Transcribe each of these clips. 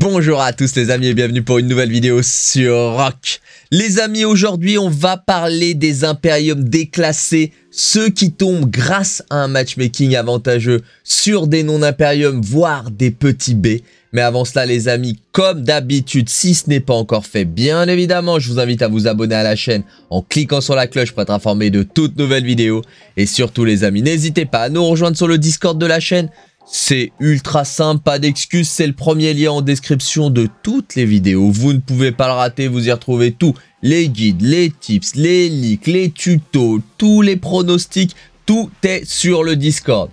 Bonjour à tous les amis et bienvenue pour une nouvelle vidéo sur Rock. Les amis, aujourd'hui on va parler des Imperiums déclassés, ceux qui tombent grâce à un matchmaking avantageux sur des non-Imperiums, voire des petits B. Mais avant cela les amis, comme d'habitude, si ce n'est pas encore fait, bien évidemment, je vous invite à vous abonner à la chaîne en cliquant sur la cloche pour être informé de toutes nouvelles vidéos. Et surtout les amis, n'hésitez pas à nous rejoindre sur le Discord de la chaîne, c'est ultra simple, pas d'excuses, c'est le premier lien en description de toutes les vidéos. Vous ne pouvez pas le rater, vous y retrouvez tout. Les guides, les tips, les leaks, les tutos, tous les pronostics, tout est sur le Discord.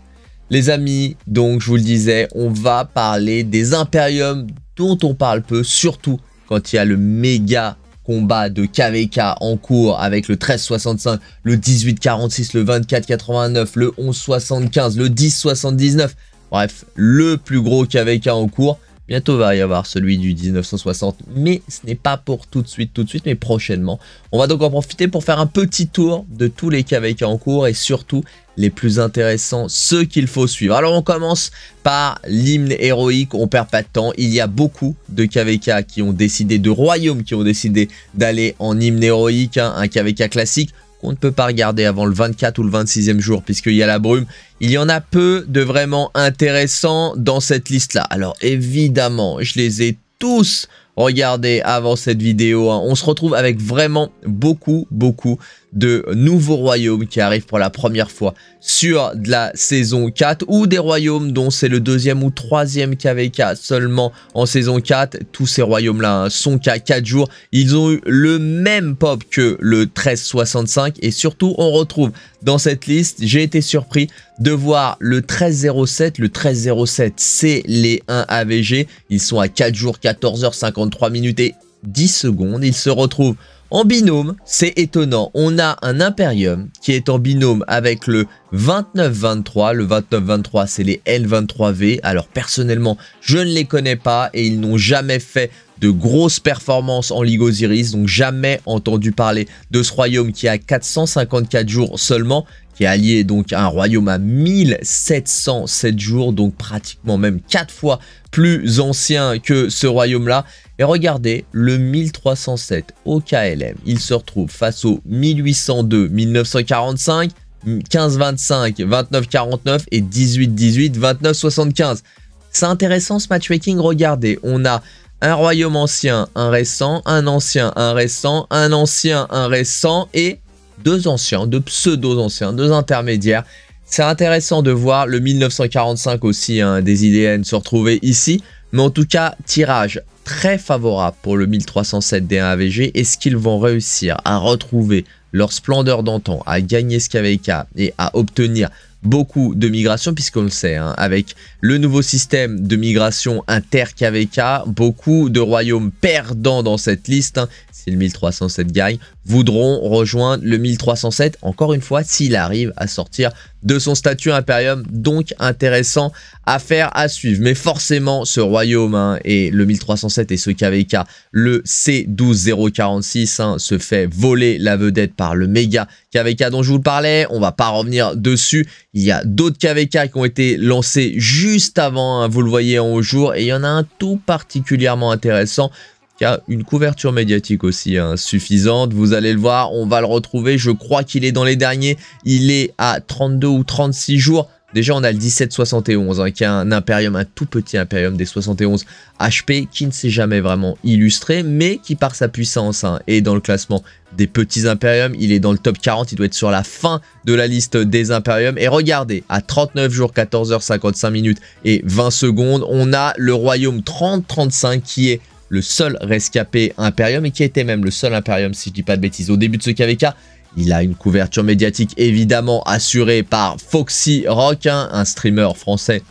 Les amis, donc je vous le disais, on va parler des Imperiums dont on parle peu, surtout quand il y a le méga combat de KVK en cours avec le 13-65, le 18-46, le 24-89, le 11-75, le 1079. Bref, le plus gros KVK en cours. Bientôt va y avoir celui du 1960, mais ce n'est pas pour tout de suite, tout de suite, mais prochainement. On va donc en profiter pour faire un petit tour de tous les KVK en cours et surtout les plus intéressants, ceux qu'il faut suivre. Alors on commence par l'hymne héroïque, on perd pas de temps, il y a beaucoup de KVK qui ont décidé, de royaumes qui ont décidé d'aller en hymne héroïque, hein. un KVK classique. On ne peut pas regarder avant le 24 ou le 26e jour puisqu'il y a la brume. Il y en a peu de vraiment intéressants dans cette liste-là. Alors évidemment, je les ai tous regardés avant cette vidéo. Hein. On se retrouve avec vraiment beaucoup, beaucoup de nouveaux royaumes qui arrivent pour la première fois sur de la saison 4 ou des royaumes dont c'est le deuxième ou troisième KVK seulement en saison 4. Tous ces royaumes-là hein, sont qu'à 4 jours. Ils ont eu le même pop que le 1365 et surtout on retrouve dans cette liste, j'ai été surpris de voir le 1307. Le 1307, c'est les 1 AVG. Ils sont à 4 jours, 14h53 minutes et 10 secondes. Ils se retrouvent en binôme, c'est étonnant, on a un Imperium qui est en binôme avec le 2923. Le 2923, c'est les L23V. Alors personnellement, je ne les connais pas et ils n'ont jamais fait de grosses performances en Ligue Osiris, donc jamais entendu parler de ce royaume qui a 454 jours seulement qui est allié donc à un royaume à 1707 jours, donc pratiquement même 4 fois plus ancien que ce royaume-là. Et regardez, le 1307 au KLM, il se retrouve face au 1802, 1945, 1525 2949 et 1818 2975 C'est intéressant ce matchmaking, regardez, on a un royaume ancien, un récent, un ancien, un récent, un ancien, un récent et deux anciens, deux pseudo-anciens, deux intermédiaires. C'est intéressant de voir le 1945 aussi hein, des IDN se retrouver ici. Mais en tout cas, tirage très favorable pour le 1307 D1 AVG. Est-ce qu'ils vont réussir à retrouver leur splendeur d'antan, à gagner ce KVK et à obtenir beaucoup de migrations, puisqu'on le sait, hein, avec le nouveau système de migration inter-KVK, beaucoup de royaumes perdants dans cette liste, C'est hein. le 1307 gagne, voudront rejoindre le 1307, encore une fois, s'il arrive à sortir de son statut Imperium, donc intéressant à faire, à suivre. Mais forcément, ce royaume hein, et le 1307 et ce KVK, le C12046, hein, se fait voler la vedette par le méga KVK dont je vous parlais. On va pas revenir dessus. Il y a d'autres KVK qui ont été lancés juste avant, hein, vous le voyez en haut jour, et il y en a un tout particulièrement intéressant qui a une couverture médiatique aussi hein, suffisante. Vous allez le voir, on va le retrouver. Je crois qu'il est dans les derniers. Il est à 32 ou 36 jours. Déjà, on a le 1771, 71 hein, qui est un Imperium, un tout petit Imperium des 71 HP, qui ne s'est jamais vraiment illustré, mais qui par sa puissance et hein, est dans le classement des petits Imperiums. Il est dans le top 40, il doit être sur la fin de la liste des Imperiums. Et regardez, à 39 jours, 14h55 minutes et 20 secondes, on a le Royaume 30-35 qui est le seul rescapé Imperium et qui était même le seul Imperium, si je dis pas de bêtises, au début de ce KVK. Il a une couverture médiatique évidemment assurée par Foxy Rock, hein, un streamer français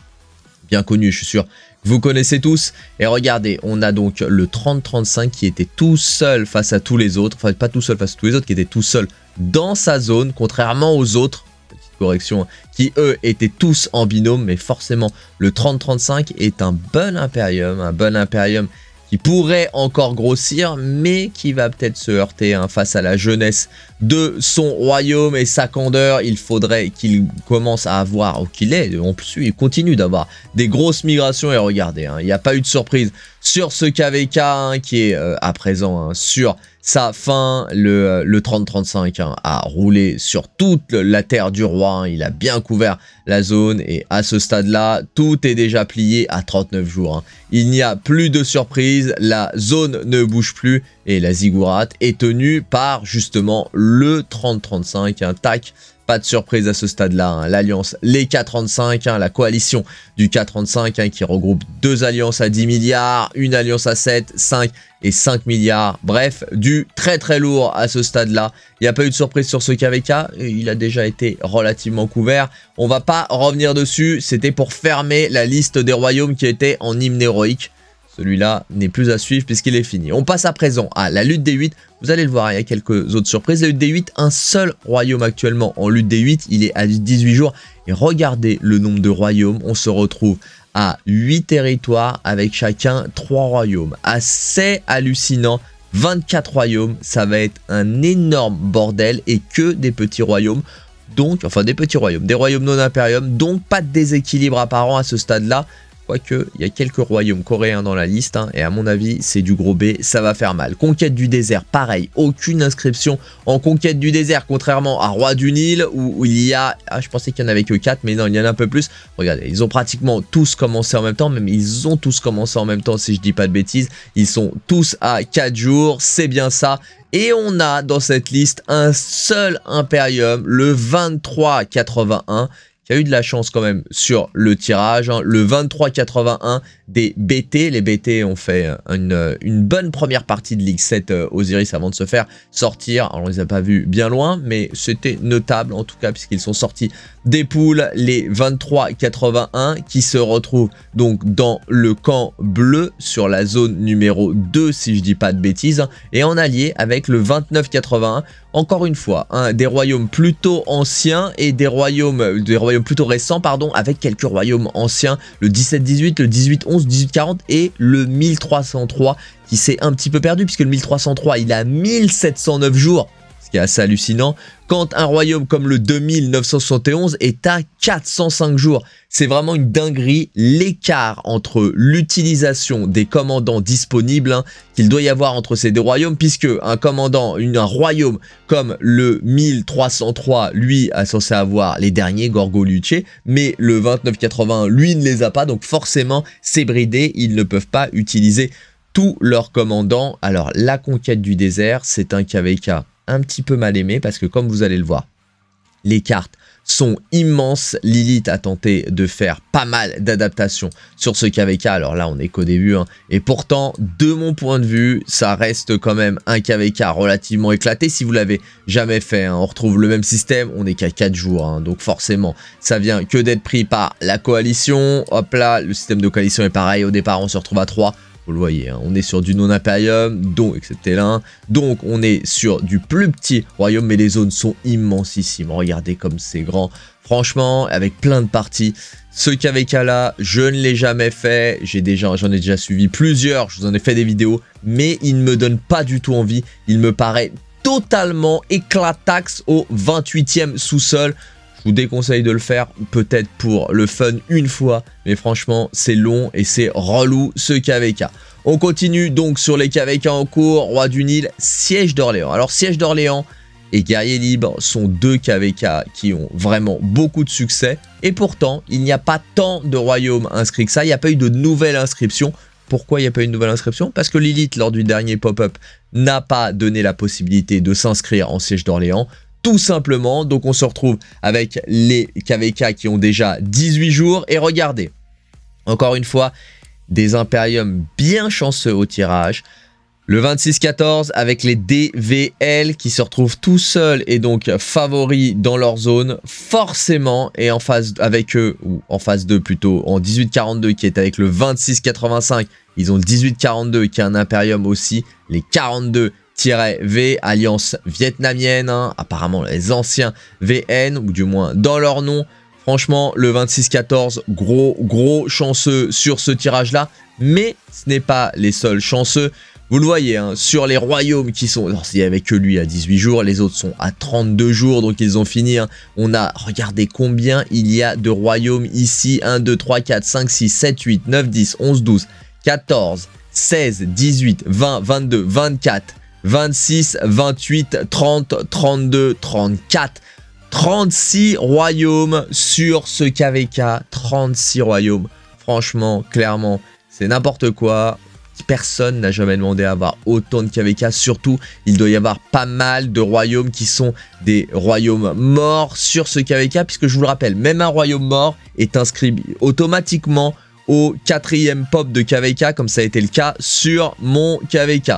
bien connu, je suis sûr, que vous connaissez tous. Et regardez, on a donc le 30-35 qui était tout seul face à tous les autres. Enfin, pas tout seul face à tous les autres, qui était tout seul dans sa zone, contrairement aux autres. Petite correction, hein, qui eux étaient tous en binôme. Mais forcément, le 30-35 est un bon Imperium. Un bon Imperium qui pourrait encore grossir, mais qui va peut-être se heurter hein, face à la jeunesse de son royaume et sa candeur. Il faudrait qu'il commence à avoir, ou qu'il est, en plus, il continue d'avoir des grosses migrations. Et regardez, hein, il n'y a pas eu de surprise sur ce KVK hein, qui est euh, à présent hein, sur sa fin. Le, euh, le 30-35 hein, a roulé sur toute la terre du roi. il a bien couvert la zone et à ce stade-là, tout est déjà plié à 39 jours. Il n'y a plus de surprise, la zone ne bouge plus et la ziggurat est tenue par justement le 30-35. Tac pas de surprise à ce stade-là, hein. l'alliance Les 435, 35 hein, la coalition du 435 35 hein, qui regroupe deux alliances à 10 milliards, une alliance à 7, 5 et 5 milliards. Bref, du très très lourd à ce stade-là. Il n'y a pas eu de surprise sur ce KVK, il a déjà été relativement couvert. On va pas revenir dessus, c'était pour fermer la liste des royaumes qui étaient en hymne héroïque. Celui-là n'est plus à suivre puisqu'il est fini. On passe à présent à la lutte des 8. Vous allez le voir, il y a quelques autres surprises. La lutte des 8, un seul royaume actuellement en lutte des 8. Il est à 18 jours. Et regardez le nombre de royaumes. On se retrouve à 8 territoires avec chacun 3 royaumes. Assez hallucinant. 24 royaumes, ça va être un énorme bordel et que des petits royaumes. Donc, enfin des petits royaumes, des royaumes non impériums. donc pas de déséquilibre apparent à ce stade-là. Quoique, il y a quelques royaumes coréens dans la liste, hein, et à mon avis, c'est du gros B, ça va faire mal. Conquête du désert, pareil, aucune inscription en conquête du désert, contrairement à Roi du Nil, où, il y a... Ah, je pensais qu'il n'y en avait que 4, mais non, il y en a un peu plus. Regardez, ils ont pratiquement tous commencé en même temps, même ils ont tous commencé en même temps, si je dis pas de bêtises. Ils sont tous à 4 jours, c'est bien ça. Et on a dans cette liste un seul impérium, le 2381, il y a eu de la chance quand même sur le tirage. Hein. le 23-81 des BT. Les BT ont fait euh, euh, une, bonne première partie de Ligue 7 euh, Osiris avant de se faire sortir. Alors, on les a pas vus bien loin, mais c'était notable en tout cas puisqu'ils sont sortis des poules. Les 23-81 qui se retrouvent donc dans le camp bleu sur la zone numéro 2 si je dis pas de bêtises. Hein, et en allié avec le 29-81. Encore une fois, hein, des royaumes plutôt anciens et Des royaumes plutôt récent, pardon, avec quelques royaumes anciens, le 17-18, le 18-11, 18-40 et le 1303 qui s'est un petit peu perdu puisque le 1303 il a 1709 jours ce qui est assez hallucinant, quand un royaume comme le 2971 est à 405 jours. C'est vraiment une dinguerie, l'écart entre l'utilisation des commandants disponibles hein, qu'il doit y avoir entre ces deux royaumes, puisque un commandant, royaume comme le 1303, lui, a censé avoir les derniers Gorgo mais le 2981, lui, ne les a pas, donc forcément, c'est bridé, ils ne peuvent pas utiliser tous leurs commandants. Alors, la conquête du désert, c'est un KVK un petit peu mal aimé parce que comme vous allez le voir, les cartes sont immenses. Lilith a tenté de faire pas mal d'adaptations sur ce KVK. Alors là, on est qu'au début. Hein. Et pourtant, de mon point de vue, ça reste quand même un KVK relativement éclaté. Si vous l'avez jamais fait, hein. on retrouve le même système. On n'est qu'à 4 jours. Hein. Donc forcément, ça vient que d'être pris par la coalition. Hop là, le système de coalition est pareil. Au départ, on se retrouve à 3. Vous le voyez, hein. on est sur du non-impérium, dont excepté l'un. Donc, on est sur du plus petit royaume, mais les zones sont immensissimes. Regardez comme c'est grand. Franchement, avec plein de parties. Ce KVK là, je ne l'ai jamais fait. J'ai déjà, j'en ai déjà suivi plusieurs. Je vous en ai fait des vidéos, mais il ne me donne pas du tout envie. Il me paraît totalement éclataxe au 28e sous-sol vous déconseille de le faire, peut-être pour le fun une fois, mais franchement, c'est long et c'est relou ce KVK. On continue donc sur les KVK en cours, Roi du Nil, Siège d'Orléans. Alors, Siège d'Orléans et Guerrier Libre sont deux KVK qui ont vraiment beaucoup de succès, et pourtant, il n'y a pas tant de royaumes inscrits que ça, il n'y a pas eu de nouvelles inscriptions, pourquoi il n'y a pas eu de nouvelle inscription Parce que Lilith, lors du dernier pop-up, n'a pas donné la possibilité de s'inscrire en siège d'Orléans tout simplement. Donc on se retrouve avec les KVK qui ont déjà 18 jours. Et regardez, encore une fois, des Imperiums bien chanceux au tirage. Le 26-14 avec les DVL qui se retrouvent tout seuls et donc favoris dans leur zone, forcément, et en phase avec eux, ou en phase 2 plutôt, en 18-42 qui est avec le 26-85, ils ont le 18-42 qui est un Imperium aussi, les 42 v alliance vietnamienne, hein. apparemment les anciens VN, ou du moins dans leur nom. Franchement, le 26-14, gros, gros chanceux sur ce tirage-là, mais ce n'est pas les seuls chanceux. Vous le voyez, hein, sur les royaumes qui sont... Alors, il n'y avait que lui à 18 jours, les autres sont à 32 jours, donc ils ont fini. Hein. On a, regardez combien il y a de royaumes ici. 1, 2, 3, 4, 5, 6, 7, 8, 9, 10, 11, 12, 14, 16, 18, 20, 22, 24, 26, 28, 30, 32, 34. 36 royaumes sur ce KVK. 36 royaumes. Franchement, clairement, c'est n'importe quoi. Personne n'a jamais demandé à avoir autant de KVK. Surtout, il doit y avoir pas mal de royaumes qui sont des royaumes morts sur ce KVK. Puisque je vous le rappelle, même un royaume mort est inscrit automatiquement au quatrième pop de KVK, comme ça a été le cas sur mon KVK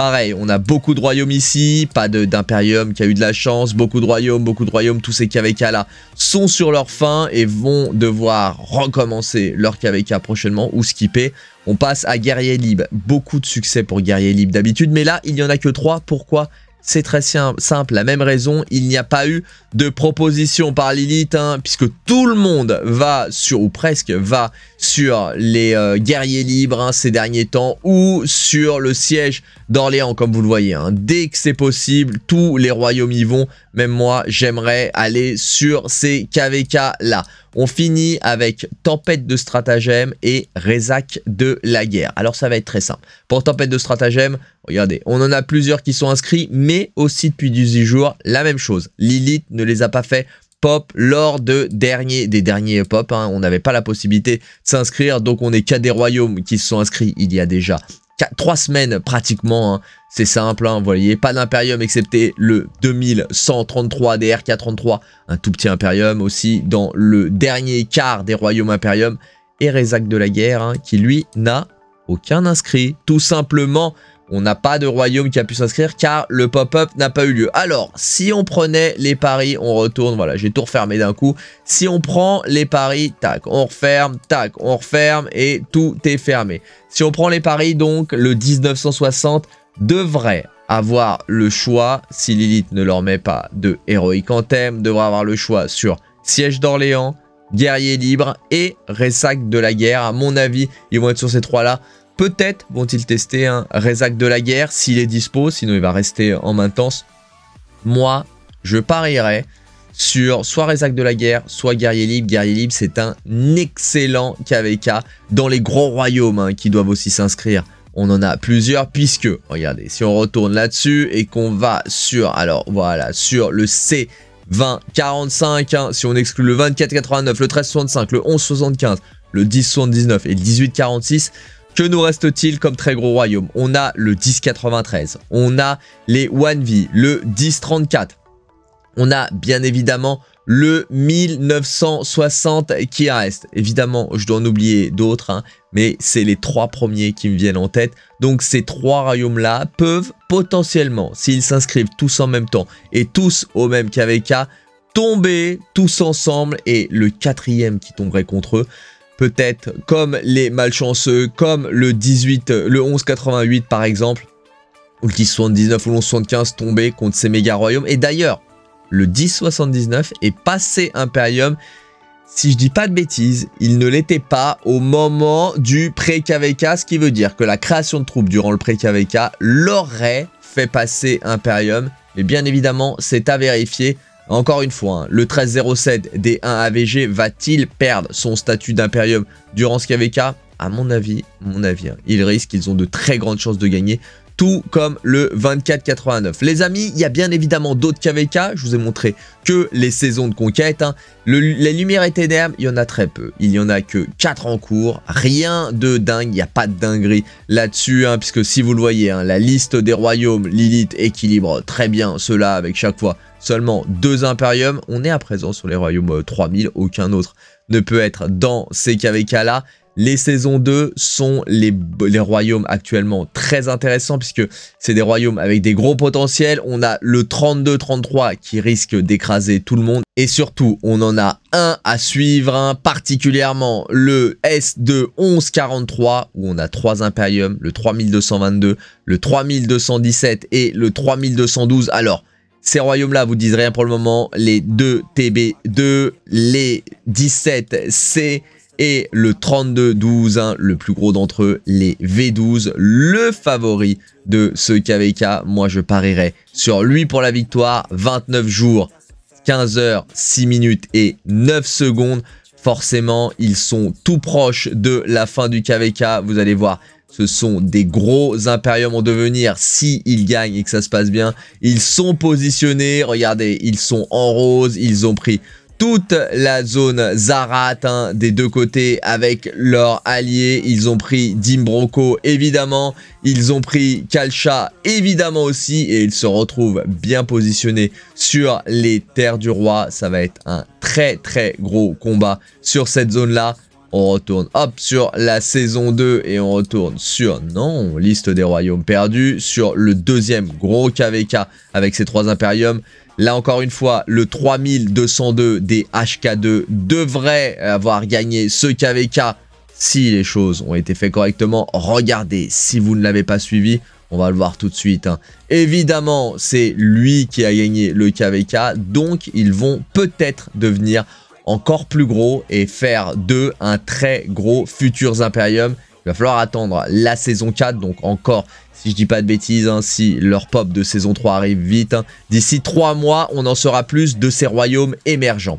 pareil, on a beaucoup de royaumes ici, pas d'impérium qui a eu de la chance, beaucoup de royaumes, beaucoup de royaumes, tous ces KVK là sont sur leur fin et vont devoir recommencer leur KVK prochainement ou skipper. On passe à guerrier libre, beaucoup de succès pour guerrier libre d'habitude, mais là il n'y en a que trois. pourquoi c'est très simple, la même raison, il n'y a pas eu de proposition par Lilith, hein, puisque tout le monde va sur, ou presque, va sur les euh, guerriers libres hein, ces derniers temps ou sur le siège d'Orléans comme vous le voyez. Hein. Dès que c'est possible, tous les royaumes y vont. Même moi, j'aimerais aller sur ces KVK là. On finit avec Tempête de stratagème et Résac de la guerre. Alors ça va être très simple. Pour Tempête de stratagème, regardez, on en a plusieurs qui sont inscrits, mais aussi depuis 18 jours, la même chose. Lilith ne les a pas fait pop lors de dernier des derniers pop. Hein. On n'avait pas la possibilité de s'inscrire, donc on n'est qu'à des royaumes qui se sont inscrits il y a déjà 3 semaines pratiquement. Hein. C'est simple, hein. vous voyez, pas d'impérium excepté le 2133 dr 33 un tout petit impérium aussi dans le dernier quart des royaumes impérium. Et de la guerre, qui lui n'a aucun inscrit. Tout simplement on n'a pas de royaume qui a pu s'inscrire car le pop-up n'a pas eu lieu. Alors, si on prenait les paris, on retourne. Voilà, j'ai tout refermé d'un coup. Si on prend les paris, tac, on referme, tac, on referme et tout est fermé. Si on prend les paris, donc, le 1960 devrait avoir le choix, si Lilith ne leur met pas de en thème, devrait avoir le choix sur Siège d'Orléans, Guerrier Libre et Ressac de la Guerre. À mon avis, ils vont être sur ces trois-là. Peut-être vont-ils tester un Rezac de la guerre s'il est dispo, sinon il va rester en maintenance. Moi, je parierais sur soit Rezac de la guerre, soit Guerrier Libre. Guerrier Libre, c'est un excellent KVK dans les gros royaumes hein, qui doivent aussi s'inscrire. On en a plusieurs puisque, regardez, si on retourne là-dessus et qu'on va sur, alors voilà, sur le C 2045 hein, si on exclut le 2489, le 1365, le 11, 75, le 10, et le 18, 46, que nous reste-t-il comme très gros royaume On a le 1093, on a les One v le 1034, on a bien évidemment le 1960 qui reste. Évidemment, je dois en oublier d'autres, hein, mais c'est les trois premiers qui me viennent en tête. Donc ces trois royaumes-là peuvent potentiellement, s'ils s'inscrivent tous en même temps et tous au même KVK, tomber tous ensemble et le quatrième qui tomberait contre eux, peut-être comme les malchanceux, comme le 18, le 1188 par exemple, ou le 1079 ou le 1175 tombés contre ces méga royaumes. Et d'ailleurs, le 1079 est passé Imperium. Si je dis pas de bêtises, il ne l'était pas au moment du pré-KVK, ce qui veut dire que la création de troupes durant le pré-KVK l'aurait fait passer Imperium. Mais bien évidemment, c'est à vérifier. Encore une fois, hein, le 1307 des 1 avg va-t-il perdre son statut d'impérium durant ce KVK À mon avis, mon avis, hein, il ils ont de très grandes chances de gagner tout comme le 2489. Les amis, il y a bien évidemment d'autres KVK. Je vous ai montré que les saisons de conquête. Hein. les Lumières ténèbres, il y en a très peu. Il y en a que 4 en cours. Rien de dingue. Il n'y a pas de dinguerie là-dessus. puisque si vous le voyez, la liste des royaumes, Lilith équilibre très bien cela avec chaque fois seulement deux impériums On est à présent sur les royaumes 3000, euh, aucun autre ne peut être dans ces KVK-là. Les saisons 2 sont les, royaumes actuellement très intéressants puisque c'est des royaumes avec des gros potentiels. On a le 32-33 qui risque d'écraser tout le monde. Et surtout, on en a un à suivre, hein, particulièrement le S2 43 où on a trois impériums, le 3222, le 3217 et le 3212. Alors, ces royaumes-là vous disent rien pour le moment. Les 2 TB2, les 17C et le 32-12, le plus gros d'entre eux, les V12, le favori de ce KVK. Moi, je parierais sur lui pour la victoire. 29 jours, 15 h 6 minutes et 9 secondes. Forcément, ils sont tout proches de la fin du KVK. Vous allez voir, ce sont des gros impériums en devenir si gagnent et que ça se passe bien. Ils sont positionnés, regardez, ils sont en rose, ils ont pris toute la zone Zarat hein, des deux côtés avec leurs alliés. Ils ont pris Dimbroco évidemment, ils ont pris Kalcha évidemment aussi et ils se retrouvent bien positionnés sur les terres du roi. Ça va être un très très gros combat sur cette zone là on retourne hop sur la saison 2 et on retourne sur, non, liste des royaumes perdus, sur le deuxième gros KVK avec ses trois impériums. Là encore une fois, le 3202 des HK2 devrait avoir gagné ce KVK si les choses ont été faites correctement. Regardez, si vous ne l'avez pas suivi, on va le voir tout de suite. Hein. Évidemment, c'est lui qui a gagné le KVK, donc ils vont peut-être devenir encore plus gros et faire d'eux un très gros Futurs Imperium. Il va falloir attendre la saison 4, donc encore, si je dis pas de bêtises, hein, si leur pop de saison 3 arrive vite, hein, d'ici 3 mois, on en saura plus de ces royaumes émergents.